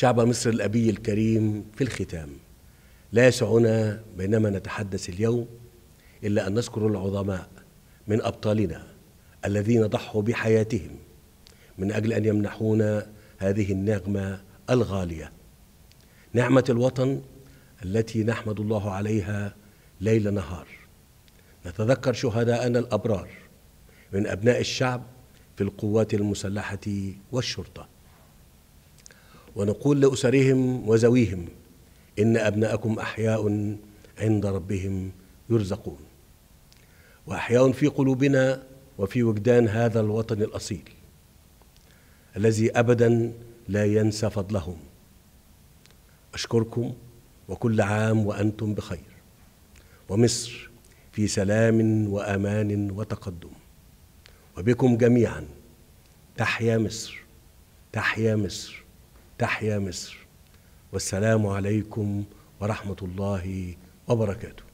شعب مصر الأبي الكريم في الختام لا يسعنا بينما نتحدث اليوم إلا أن نذكر العظماء من أبطالنا الذين ضحوا بحياتهم من أجل أن يمنحونا هذه النغمة الغالية نعمة الوطن التي نحمد الله عليها ليل نهار نتذكر شهداءنا الأبرار من أبناء الشعب في القوات المسلحة والشرطة ونقول لأسرهم وزويهم إن أبناءكم أحياء عند ربهم يرزقون وأحياء في قلوبنا وفي وجدان هذا الوطن الأصيل الذي أبدا لا ينسى فضلهم أشكركم وكل عام وأنتم بخير ومصر في سلام وأمان وتقدم وبكم جميعا تحيا مصر تحيا مصر تحيا مصر والسلام عليكم ورحمه الله وبركاته